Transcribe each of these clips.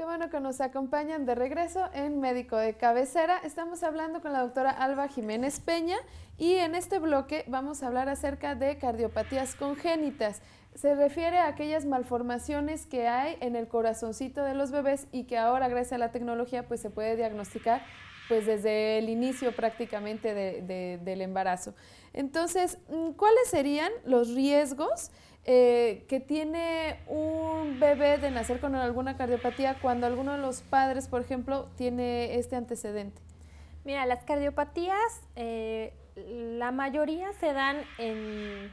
Qué bueno que nos acompañan de regreso en Médico de Cabecera. Estamos hablando con la doctora Alba Jiménez Peña y en este bloque vamos a hablar acerca de cardiopatías congénitas se refiere a aquellas malformaciones que hay en el corazoncito de los bebés y que ahora gracias a la tecnología pues se puede diagnosticar pues desde el inicio prácticamente del embarazo. Entonces, mm, ¿cuáles serían los riesgos eh, que tiene un bebé de nacer con alguna cardiopatía cuando alguno de los padres, por ejemplo, tiene este antecedente? Mira, las cardiopatías, eh, la mayoría se dan en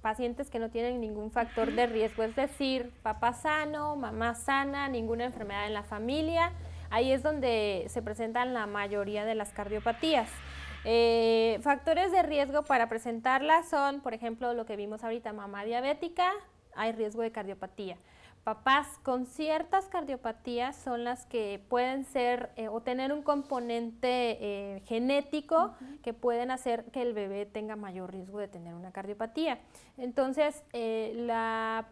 pacientes que no tienen ningún factor de riesgo, es decir, papá sano, mamá sana, ninguna enfermedad en la familia. Ahí es donde se presentan la mayoría de las cardiopatías. Eh, factores de riesgo para presentarlas son, por ejemplo, lo que vimos ahorita, mamá diabética, hay riesgo de cardiopatía. Papás con ciertas cardiopatías son las que pueden ser eh, o tener un componente eh, genético que pueden hacer que el bebé tenga mayor riesgo de tener una cardiopatía. Entonces, eh,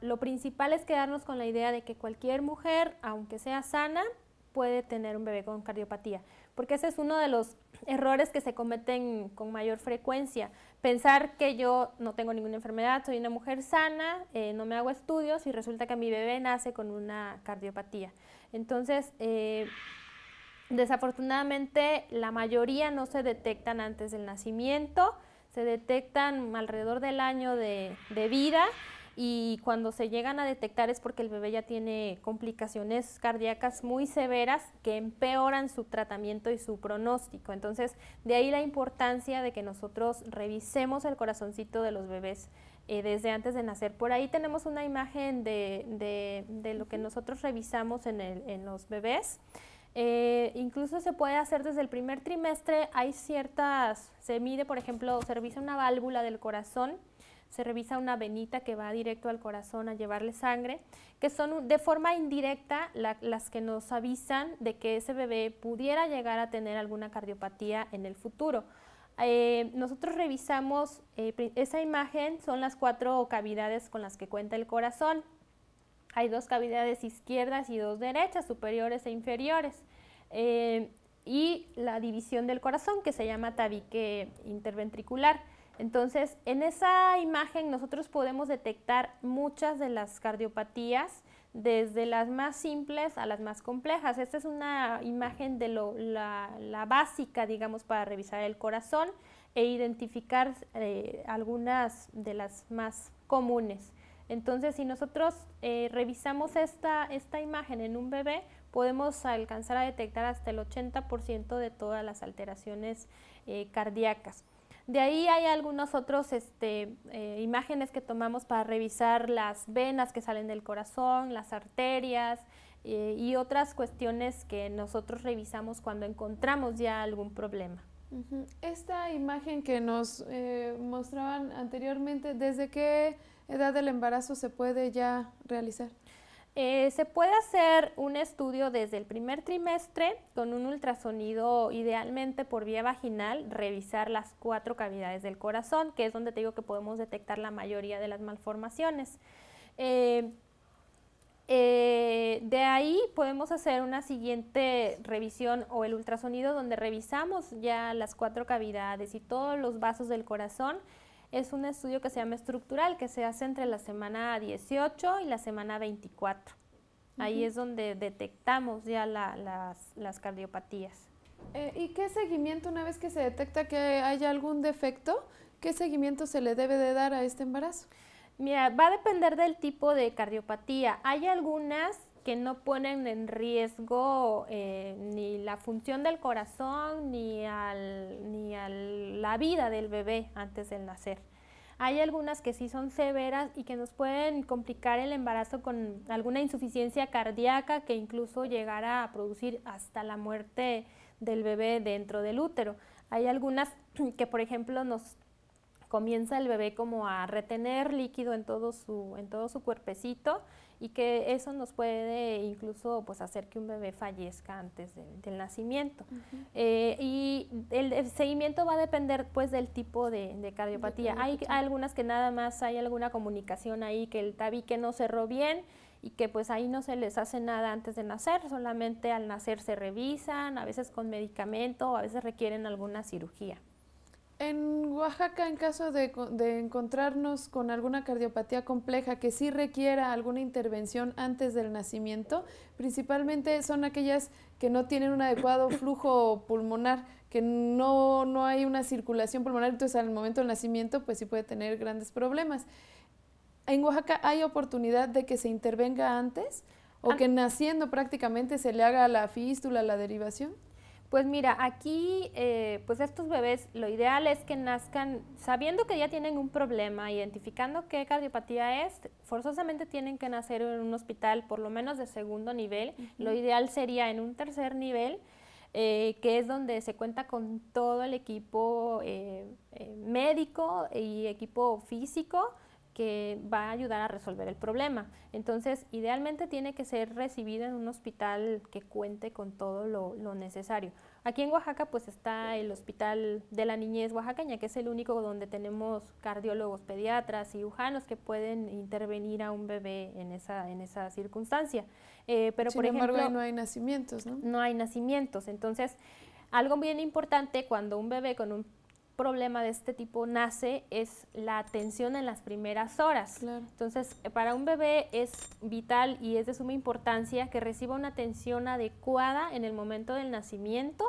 lo principal es quedarnos con la idea de que cualquier mujer, aunque sea sana, puede tener un bebé con cardiopatía, porque ese es uno de los errores que se cometen con mayor frecuencia. Pensar que yo no tengo ninguna enfermedad, soy una mujer sana, eh, no me hago estudios y resulta que mi bebé nace con una cardiopatía. Entonces, eh, desafortunadamente la mayoría no se detectan antes del nacimiento, se detectan alrededor del año de vida y cuando se llegan a detectar es porque el bebé ya tiene complicaciones cardíacas muy severas que empeoran su tratamiento y su pronóstico. Entonces, de ahí la importancia de que nosotros revisemos el corazoncito de los bebés eh, desde antes de nacer. Por ahí tenemos una imagen de, de, lo que nosotros revisamos en, el, los bebés. Eh, incluso se puede hacer desde el primer trimestre, hay ciertas, se mide, por ejemplo, se revisa una válvula del corazón se revisa una venita que va directo al corazón a llevarle sangre, que son de forma indirecta las que nos avisan de que ese bebé pudiera llegar a tener alguna cardiopatía en el futuro. Eh, nosotros revisamos eh, esa imagen, son las cuatro cavidades con las que cuenta el corazón. Hay dos cavidades izquierdas y dos derechas, superiores e inferiores. Eh, y la división del corazón que se llama tabique interventricular. Entonces, en esa imagen nosotros podemos detectar muchas de las cardiopatías, desde las más simples a las más complejas. Esta es una imagen de la, básica, digamos, para revisar el corazón e identificar eh, algunas de las más comunes. Entonces, si nosotros eh, revisamos esta, imagen en un bebé, podemos alcanzar a detectar hasta el 80% de todas las alteraciones eh, cardíacas. De ahí hay algunas otras este, eh, imágenes que tomamos para revisar las venas que salen del corazón, las arterias eh, y otras cuestiones que nosotros revisamos cuando encontramos ya algún problema. Esta imagen que nos eh, mostraban anteriormente, ¿desde qué edad del embarazo se puede ya realizar? Eh, se puede hacer un estudio desde el primer trimestre con un ultrasonido idealmente por vía vaginal, revisar las cuatro cavidades del corazón, que es donde te digo que podemos detectar la mayoría de las malformaciones. Eh, eh, de ahí podemos hacer una siguiente revisión o el ultrasonido donde revisamos ya las cuatro cavidades y todos los vasos del corazón es un estudio que se llama estructural, que se hace entre la semana 18 y la semana 24. Ahí es donde detectamos ya las, cardiopatías. Eh, ¿Y qué seguimiento una vez que se detecta que haya algún defecto? ¿Qué seguimiento se le debe de dar a este embarazo? Mira, va a depender del tipo de cardiopatía. Hay algunas que no ponen en riesgo eh, ni la función del corazón ni, la vida del bebé antes del nacer. Hay algunas que sí son severas y que nos pueden complicar el embarazo con alguna insuficiencia cardíaca que incluso llegará a producir hasta la muerte del bebé dentro del útero. Hay algunas que, por ejemplo, nos comienza el bebé como a retener líquido en todo su, en todo su cuerpecito y que eso nos puede incluso pues, hacer que un bebé fallezca antes del nacimiento. Eh, y el, seguimiento va a depender pues del tipo de, cardiopatía. hay, hay, algunas que nada más hay alguna comunicación ahí que el tabique no cerró bien y que pues ahí no se les hace nada antes de nacer, solamente al nacer se revisan, a veces con medicamento, a veces requieren alguna cirugía. En Oaxaca, en caso de, encontrarnos con alguna cardiopatía compleja que sí requiera alguna intervención antes del nacimiento, principalmente son aquellas que no tienen un adecuado flujo pulmonar, que no, no hay una circulación pulmonar, entonces al momento del nacimiento pues sí puede tener grandes problemas. ¿En Oaxaca hay oportunidad de que se intervenga antes o que naciendo prácticamente se le haga la fístula, la derivación? Pues mira, aquí, eh, pues estos bebés, lo ideal es que nazcan sabiendo que ya tienen un problema, identificando qué cardiopatía es, forzosamente tienen que nacer en un hospital por lo menos de segundo nivel, lo ideal sería en un tercer nivel, eh, que es donde se cuenta con todo el equipo eh, médico y equipo físico, que va a ayudar a resolver el problema. Entonces, idealmente tiene que ser recibida en un hospital que cuente con todo lo, necesario. Aquí en Oaxaca pues está el Hospital de la Niñez Oaxaqueña, que es el único donde tenemos cardiólogos, pediatras, cirujanos que pueden intervenir a un bebé en esa, en esa circunstancia. Eh, pero Sin por embargo, ejemplo, no hay nacimientos, ¿no? No hay nacimientos. Entonces, algo bien importante cuando un bebé con un problema de este tipo nace es la atención en las primeras horas. Entonces, eh, para un bebé es vital y es de suma importancia que reciba una atención adecuada en el momento del nacimiento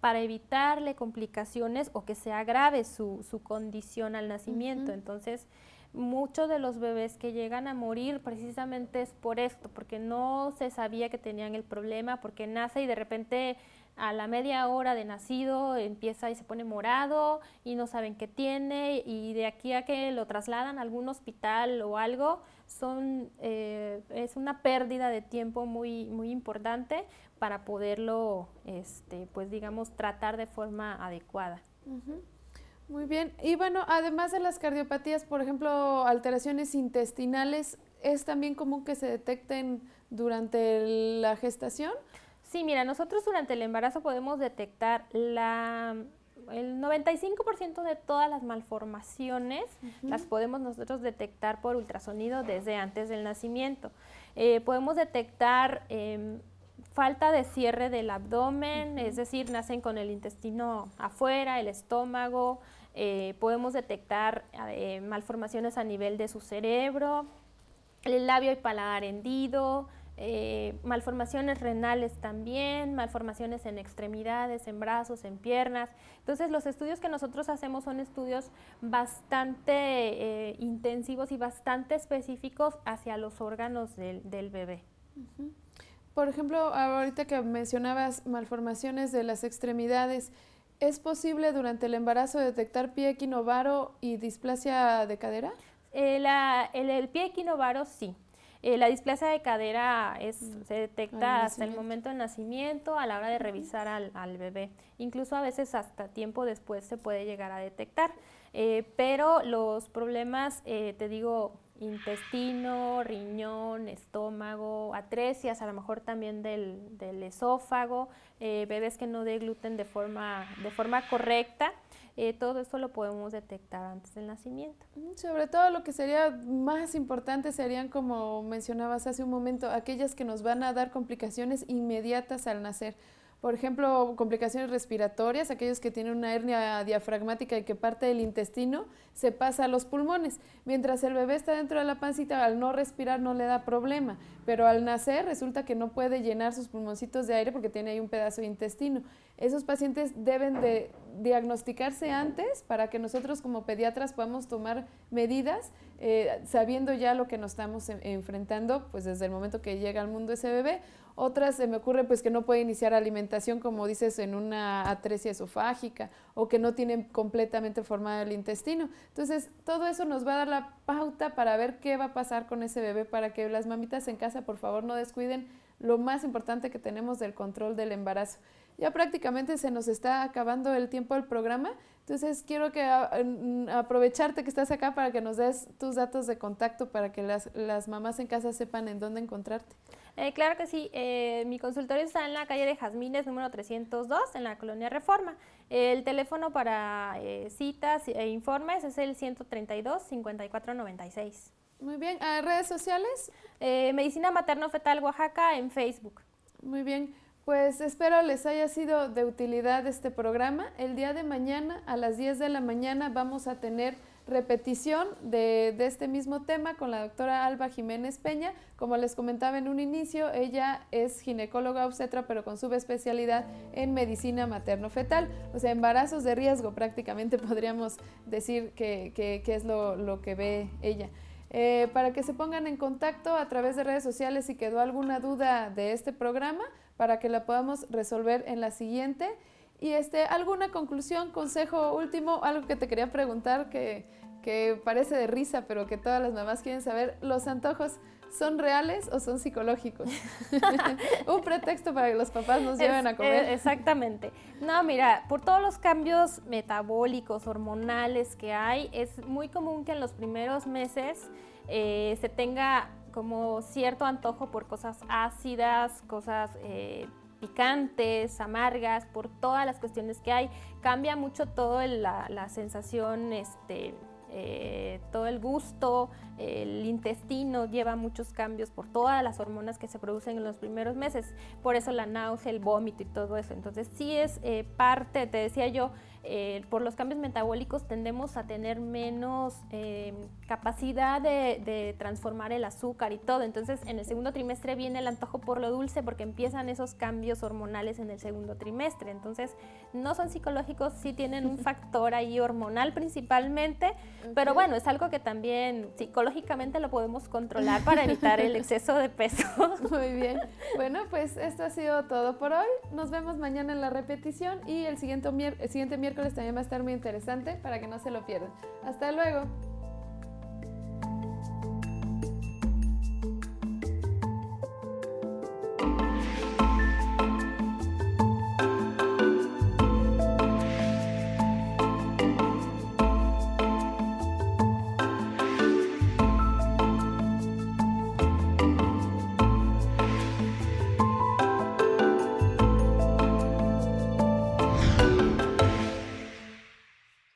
para evitarle complicaciones o que se agrave su, su condición al nacimiento. Entonces, muchos de los bebés que llegan a morir precisamente es por esto, porque no se sabía que tenían el problema, porque nace y de repente a la media hora de nacido empieza y se pone morado y no saben qué tiene y de aquí a que lo trasladan a algún hospital o algo, son, eh, es una pérdida de tiempo muy, muy importante para poderlo, este, pues digamos, tratar de forma adecuada. Muy bien. Y bueno, además de las cardiopatías, por ejemplo, alteraciones intestinales, ¿es también común que se detecten durante la gestación? Sí, mira, nosotros durante el embarazo podemos detectar el 95% de todas las malformaciones las podemos nosotros detectar por ultrasonido desde antes del nacimiento. Eh, podemos detectar em, falta de cierre del abdomen, es decir, nacen con el intestino afuera, el estómago, eh, podemos detectar eh, malformaciones a nivel de su cerebro, el labio y paladar hendido, eh, malformaciones renales también, malformaciones en extremidades, en brazos, en piernas. Entonces los estudios que nosotros hacemos son estudios bastante eh, intensivos y bastante específicos hacia los órganos del, bebé. Por ejemplo, ahorita que mencionabas malformaciones de las extremidades, ¿es posible durante el embarazo detectar pie equinovaro y displasia de cadera? Eh, el, el pie equinovaro sí. Eh, la displasia de cadera es, mm. se detecta hasta el momento del nacimiento, a la hora de revisar al, bebé. Incluso a veces hasta tiempo después se puede llegar a detectar. Eh, pero los problemas, eh, te digo, intestino, riñón, estómago, atresias, a lo mejor también del, del esófago, eh, bebés que no gluten de forma, de forma correcta. Eh, todo esto lo podemos detectar antes del nacimiento. Mm, sobre todo lo que sería más importante serían, como mencionabas hace un momento, aquellas que nos van a dar complicaciones inmediatas al nacer. Por ejemplo, complicaciones respiratorias, aquellos que tienen una hernia diafragmática y que parte del intestino se pasa a los pulmones. Mientras el bebé está dentro de la pancita, al no respirar no le da problema, pero al nacer resulta que no puede llenar sus pulmoncitos de aire porque tiene ahí un pedazo de intestino. Esos pacientes deben de diagnosticarse antes para que nosotros como pediatras podamos tomar medidas eh, sabiendo ya lo que nos estamos enfrentando pues desde el momento que llega al mundo ese bebé. Otras se me ocurre pues que no puede iniciar alimentación como dices en una atresia esofágica o que no tienen completamente formado el intestino. Entonces todo eso nos va a dar la pauta para ver qué va a pasar con ese bebé para que las mamitas en casa por favor no descuiden lo más importante que tenemos del control del embarazo. Ya prácticamente se nos está acabando el tiempo del programa, entonces quiero que ah, mm, aprovecharte que estás acá para que nos des tus datos de contacto para que las, mamás en casa sepan en dónde encontrarte. Eh, claro que sí, eh, mi consultorio está en la calle de Jazmines, número 302, en la colonia Reforma. El teléfono para eh, citas e informes es el 132-5496. Muy bien, ¿A redes sociales? Medicina Materno Fetal Oaxaca en Facebook. Muy bien. Pues espero les haya sido de utilidad este programa. El día de mañana a las 10 de la mañana vamos a tener repetición de, este mismo tema con la doctora Alba Jiménez Peña. Como les comentaba en un inicio, ella es ginecóloga obstetra, pero con su especialidad en medicina materno-fetal, o sea, embarazos de riesgo prácticamente podríamos decir que, es lo que ve ella. Eh, para que se pongan en contacto a través de redes sociales si quedó alguna duda de este programa, para que la podamos resolver en la siguiente. Y este, alguna conclusión, consejo último, algo que te quería preguntar que parece de risa, pero que todas las mamás quieren saber, los antojos. ¿Son reales o son psicológicos? Un pretexto para que los papás nos lleven a comer. Eh, exactamente. No, mira, por todos los cambios metabólicos, hormonales que hay, es muy común que en los primeros meses eh, se tenga como cierto antojo por cosas ácidas, cosas... Eh, picantes, amargas, por todas las cuestiones que hay. Cambia mucho todo la, la, sensación este, eh, todo el gusto, el intestino lleva muchos cambios por todas las hormonas que se producen en los primeros meses, por eso la náusea, el vómito y todo eso. Entonces sí es eh, parte, te decía yo, eh, por los cambios metabólicos tendemos a tener menos eh, capacidad de, transformar el azúcar y todo. Entonces, en el segundo trimestre viene el antojo por lo dulce porque empiezan esos cambios hormonales en el segundo trimestre. Entonces, no son psicológicos, sí tienen un factor ahí hormonal principalmente, pero bueno, es algo que también psicológicamente lo podemos controlar para evitar el exceso de peso. Muy bien. Bueno, pues esto ha sido todo por hoy. Nos vemos mañana en la repetición y el siguiente, el siguiente miércoles miércoles también va a estar muy interesante para que no se lo pierdan. Hasta luego.